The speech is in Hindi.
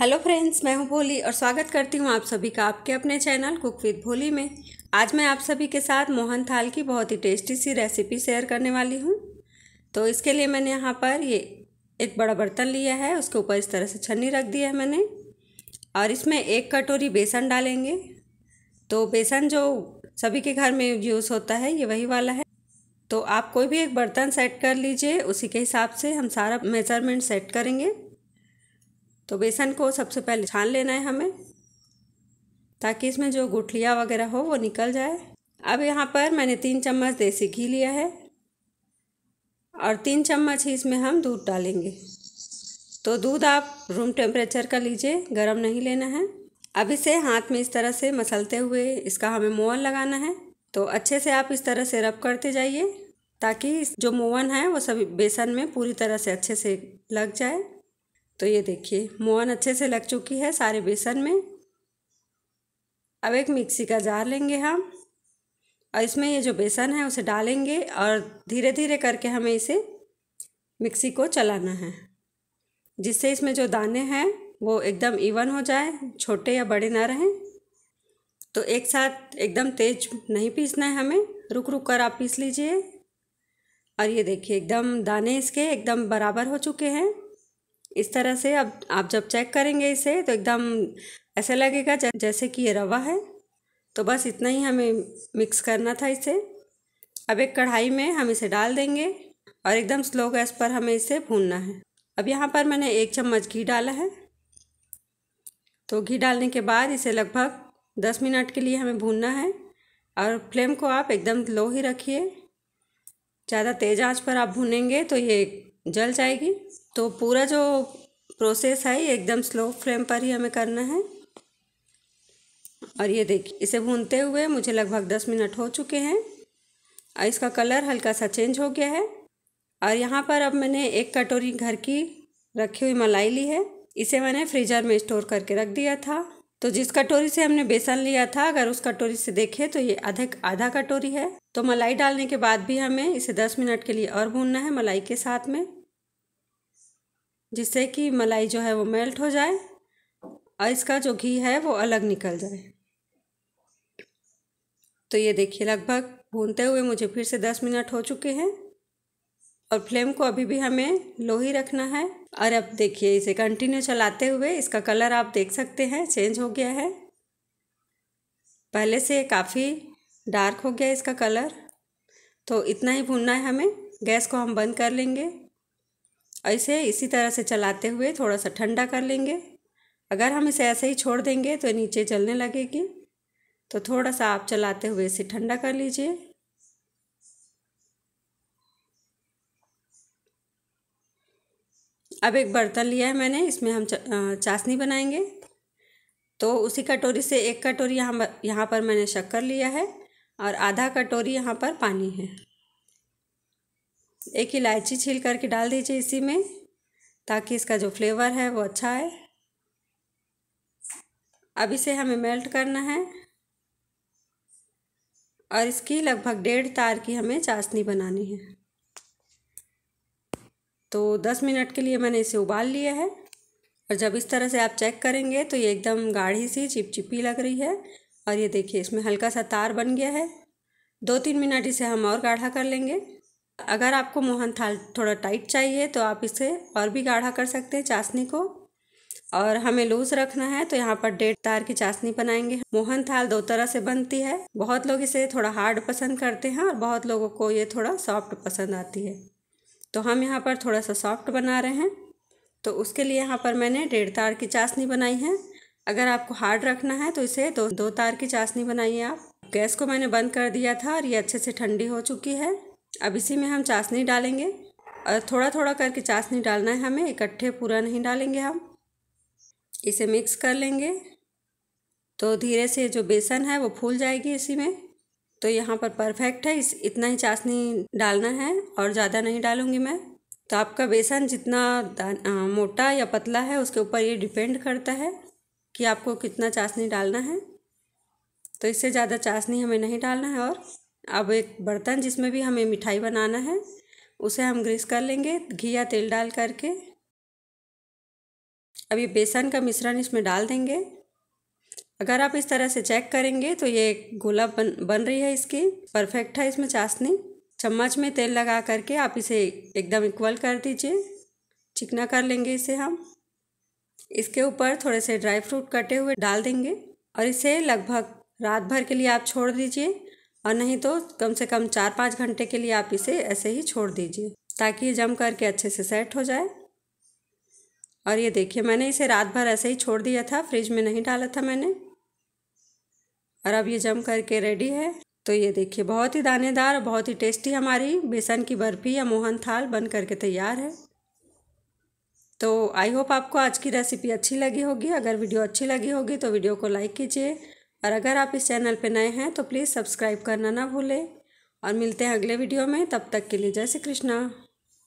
हेलो फ्रेंड्स मैं हूं भोली और स्वागत करती हूं आप सभी का आपके अपने चैनल कुक विद भोली में आज मैं आप सभी के साथ मोहन थाल की बहुत ही टेस्टी सी रेसिपी शेयर करने वाली हूं तो इसके लिए मैंने यहां पर ये एक बड़ा बर्तन लिया है उसके ऊपर इस तरह से छन्नी रख दिया है मैंने और इसमें एक कटोरी बेसन डालेंगे तो बेसन जो सभी के घर में यूज़ होता है ये वही वाला है तो आप कोई भी एक बर्तन सेट कर लीजिए उसी के हिसाब से हम सारा मेजरमेंट सेट करेंगे तो बेसन को सबसे पहले छान लेना है हमें ताकि इसमें जो गुठलिया वगैरह हो वो निकल जाए अब यहाँ पर मैंने तीन चम्मच देसी घी लिया है और तीन चम्मच ही इसमें हम दूध डालेंगे तो दूध आप रूम टेम्परेचर का लीजिए गर्म नहीं लेना है अब इसे हाथ में इस तरह से मसलते हुए इसका हमें मोहन लगाना है तो अच्छे से आप इस तरह से रब करते जाइए ताकि जो मोहन है वो सभी बेसन में पूरी तरह से अच्छे से लग जाए तो ये देखिए मोहन अच्छे से लग चुकी है सारे बेसन में अब एक मिक्सी का जार लेंगे हम और इसमें ये जो बेसन है उसे डालेंगे और धीरे धीरे करके हमें इसे मिक्सी को चलाना है जिससे इसमें जो दाने हैं वो एकदम इवन हो जाए छोटे या बड़े ना रहें तो एक साथ एकदम तेज नहीं पीसना है हमें रुक रुक कर आप पीस लीजिए और ये देखिए एकदम दाने इसके एकदम बराबर हो चुके हैं इस तरह से अब आप जब चेक करेंगे इसे तो एकदम ऐसा लगेगा जैसे कि ये रवा है तो बस इतना ही हमें मिक्स करना था इसे अब एक कढ़ाई में हम इसे डाल देंगे और एकदम स्लो गैस पर हमें इसे भूनना है अब यहाँ पर मैंने एक चम्मच घी डाला है तो घी डालने के बाद इसे लगभग दस मिनट के लिए हमें भूनना है और फ्लेम को आप एकदम लो ही रखिए ज़्यादा तेज़ आंच पर आप भूनेंगे तो ये जल जाएगी तो पूरा जो प्रोसेस है ये एकदम स्लो फ्लेम पर ही हमें करना है और ये देखिए इसे भूनते हुए मुझे लगभग दस मिनट हो चुके हैं और इसका कलर हल्का सा चेंज हो गया है और यहाँ पर अब मैंने एक कटोरी घर की रखी हुई मलाई ली है इसे मैंने फ्रीजर में स्टोर करके रख दिया था तो जिस कटोरी से हमने बेसन लिया था अगर उस कटोरी से देखें तो ये अधिक आधा कटोरी है तो मलाई डालने के बाद भी हमें इसे दस मिनट के लिए और भूनना है मलाई के साथ में जिससे कि मलाई जो है वो मेल्ट हो जाए और इसका जो घी है वो अलग निकल जाए तो ये देखिए लगभग भूनते हुए मुझे फिर से दस मिनट हो चुके हैं और फ्लेम को अभी भी हमें लो ही रखना है और अब देखिए इसे कंटिन्यू चलाते हुए इसका कलर आप देख सकते हैं चेंज हो गया है पहले से काफ़ी डार्क हो गया इसका कलर तो इतना ही भूनना है हमें गैस को हम बंद कर लेंगे ऐसे इसी तरह से चलाते हुए थोड़ा सा ठंडा कर लेंगे अगर हम इसे ऐसे ही छोड़ देंगे तो नीचे जलने लगेगी तो थोड़ा सा आप चलाते हुए इसे ठंडा कर लीजिए अब एक बर्तन लिया है मैंने इसमें हम चाशनी बनाएंगे तो उसी कटोरी से एक कटोरी यहाँ यहाँ पर मैंने शक्कर लिया है और आधा कटोरी यहाँ पर पानी है एक इलायची छील करके डाल दीजिए इसी में ताकि इसका जो फ्लेवर है वो अच्छा आए अब इसे हमें मेल्ट करना है और इसकी लगभग डेढ़ तार की हमें चाशनी बनानी है तो दस मिनट के लिए मैंने इसे उबाल लिया है और जब इस तरह से आप चेक करेंगे तो ये एकदम गाढ़ी सी चिपचिपी लग रही है और ये देखिए इसमें हल्का सा तार बन गया है दो तीन मिनट इसे हम और गाढ़ा कर लेंगे अगर आपको मोहन थाल थोड़ा टाइट चाहिए तो आप इसे और भी गाढ़ा कर सकते हैं चाशनी को और हमें लूज रखना है तो यहाँ पर डेढ़ तार की चाशनी बनाएंगे मोहन थाल दो तरह से बनती है बहुत लोग इसे थोड़ा हार्ड पसंद करते हैं और बहुत लोगों को ये थोड़ा सॉफ्ट पसंद आती है तो हम यहाँ पर थोड़ा सा सॉफ्ट बना रहे हैं तो उसके लिए यहाँ पर मैंने डेढ़ तार की चाशनी बनाई है अगर आपको हार्ड रखना है तो इसे दो दो तार की चाशनी बनाइए आप गैस को मैंने बंद कर दिया था और ये अच्छे से ठंडी हो चुकी है अब इसी में हम चाशनी डालेंगे और थोड़ा थोड़ा करके चाशनी डालना है हमें इकट्ठे पूरा नहीं डालेंगे हम इसे मिक्स कर लेंगे तो धीरे से जो बेसन है वो फूल जाएगी इसी में तो यहाँ पर परफेक्ट है इस इतना ही चाशनी डालना है और ज़्यादा नहीं डालूँगी मैं तो आपका बेसन जितना आ, मोटा या पतला है उसके ऊपर ये डिपेंड करता है कि आपको कितना चाशनी डालना है तो इससे ज़्यादा चाशनी हमें नहीं डालना है और अब एक बर्तन जिसमें भी हमें मिठाई बनाना है उसे हम ग्रीस कर लेंगे घी या तेल डाल करके अब ये बेसन का मिश्रण इसमें डाल देंगे अगर आप इस तरह से चेक करेंगे तो ये गोला बन बन रही है इसकी परफेक्ट है इसमें चाशनी चम्मच में तेल लगा करके आप इसे एकदम इक्वल कर दीजिए चिकना कर लेंगे इसे हम इसके ऊपर थोड़े से ड्राई फ्रूट कटे हुए डाल देंगे और इसे लगभग रात भर के लिए आप छोड़ दीजिए और नहीं तो कम से कम चार पाँच घंटे के लिए आप इसे ऐसे ही छोड़ दीजिए ताकि ये जम करके अच्छे से सेट हो जाए और ये देखिए मैंने इसे रात भर ऐसे ही छोड़ दिया था फ्रिज में नहीं डाला था मैंने और अब ये जम करके रेडी है तो ये देखिए बहुत ही दानेदार और बहुत ही टेस्टी हमारी बेसन की बर्फ़ी या मोहन थाल बन करके तैयार है तो आई होप आपको आज की रेसिपी अच्छी लगी होगी अगर वीडियो अच्छी लगी होगी तो वीडियो को लाइक कीजिए और अगर आप इस चैनल पर नए हैं तो प्लीज़ सब्सक्राइब करना ना भूलें और मिलते हैं अगले वीडियो में तब तक के लिए जय श्री कृष्णा